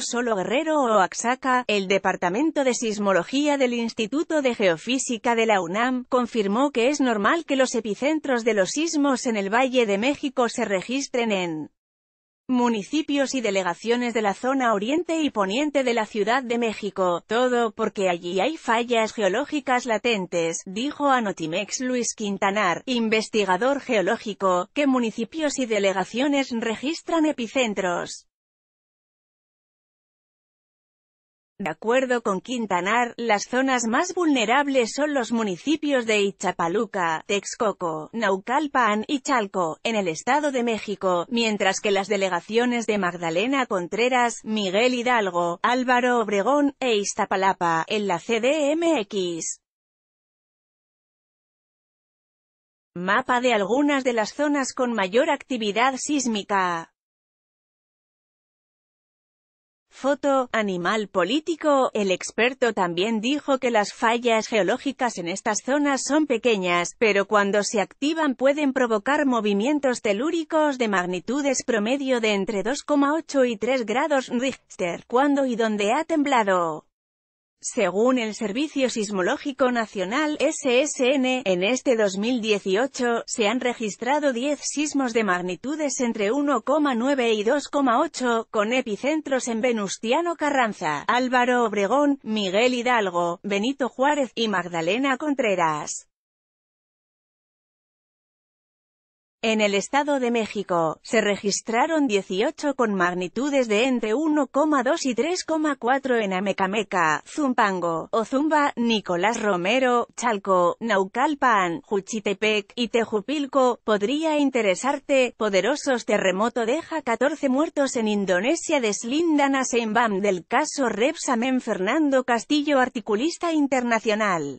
solo Guerrero o Oaxaca, el Departamento de Sismología del Instituto de Geofísica de la UNAM, confirmó que es normal que los epicentros de los sismos en el Valle de México se registren en municipios y delegaciones de la zona oriente y poniente de la Ciudad de México, todo porque allí hay fallas geológicas latentes, dijo Anotimex Luis Quintanar, investigador geológico, que municipios y delegaciones registran epicentros De acuerdo con Quintanar, las zonas más vulnerables son los municipios de Ichapaluca, Texcoco, Naucalpan y Chalco, en el Estado de México, mientras que las delegaciones de Magdalena Contreras, Miguel Hidalgo, Álvaro Obregón e Iztapalapa, en la CDMX. Mapa de algunas de las zonas con mayor actividad sísmica. Foto, animal político, el experto también dijo que las fallas geológicas en estas zonas son pequeñas, pero cuando se activan pueden provocar movimientos telúricos de magnitudes promedio de entre 2,8 y 3 grados Richter, ¿Cuándo y dónde ha temblado. Según el Servicio Sismológico Nacional, SSN, en este 2018, se han registrado 10 sismos de magnitudes entre 1,9 y 2,8, con epicentros en Venustiano Carranza, Álvaro Obregón, Miguel Hidalgo, Benito Juárez y Magdalena Contreras. En el Estado de México, se registraron 18 con magnitudes de entre 1,2 y 3,4 en Amecameca, Zumpango, Ozumba, Nicolás Romero, Chalco, Naucalpan, Juchitepec y Tejupilco. Podría interesarte, poderosos terremoto deja 14 muertos en Indonesia de a Seinbam del caso Repsamen Fernando Castillo articulista internacional.